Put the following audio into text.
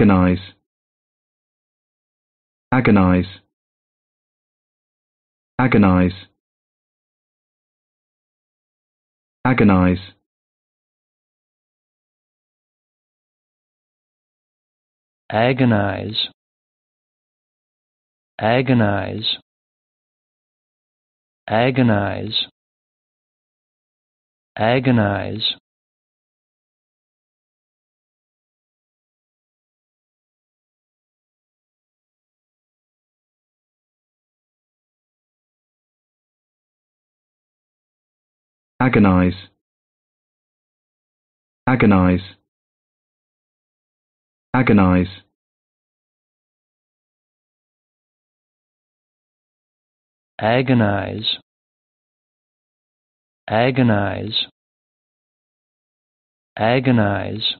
agonize agonize agonize agonize agonize agonize agonize agonize agonize agonize agonize agonize agonize agonize